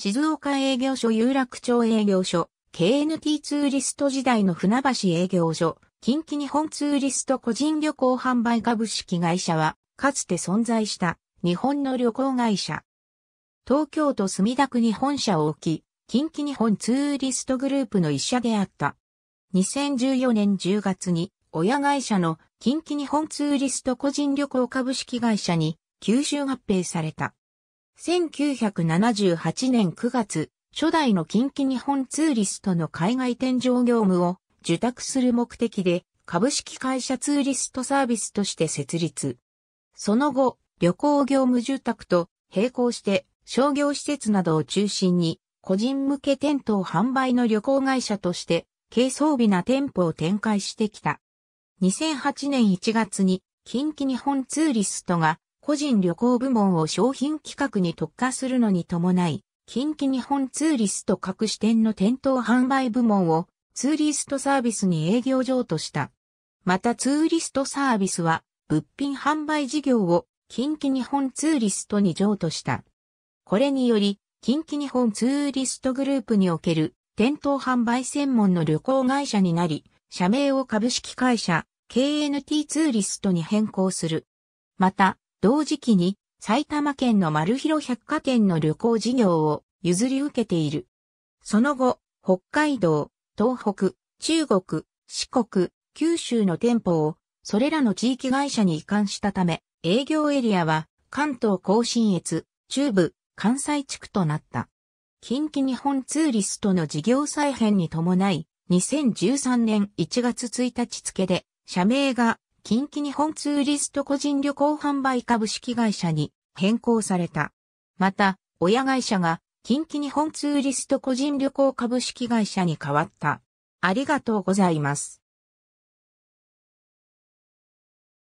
静岡営業所有楽町営業所、KNT ツーリスト時代の船橋営業所、近畿日本ツーリスト個人旅行販売株式会社は、かつて存在した日本の旅行会社。東京都墨田区に本社を置き、近畿日本ツーリストグループの一社であった。2014年10月に、親会社の近畿日本ツーリスト個人旅行株式会社に吸収合併された。1978年9月、初代の近畿日本ツーリストの海外天乗業務を受託する目的で株式会社ツーリストサービスとして設立。その後、旅行業務受託と並行して商業施設などを中心に個人向け店頭販売の旅行会社として軽装備な店舗を展開してきた。2008年1月に近畿日本ツーリストが個人旅行部門を商品企画に特化するのに伴い、近畿日本ツーリスト各支店の店頭販売部門をツーリストサービスに営業譲渡した。またツーリストサービスは物品販売事業を近畿日本ツーリストに譲渡した。これにより、近畿日本ツーリストグループにおける店頭販売専門の旅行会社になり、社名を株式会社 KNT ツーリストに変更する。また、同時期に埼玉県の丸広百貨店の旅行事業を譲り受けている。その後、北海道、東北、中国、四国、九州の店舗をそれらの地域会社に移管したため、営業エリアは関東甲信越、中部、関西地区となった。近畿日本ツーリストの事業再編に伴い、2013年1月1日付で社名が近畿日本ツーリスト個人旅行販売株式会社に変更された。また、親会社が近畿日本ツーリスト個人旅行株式会社に変わった。ありがとうございます。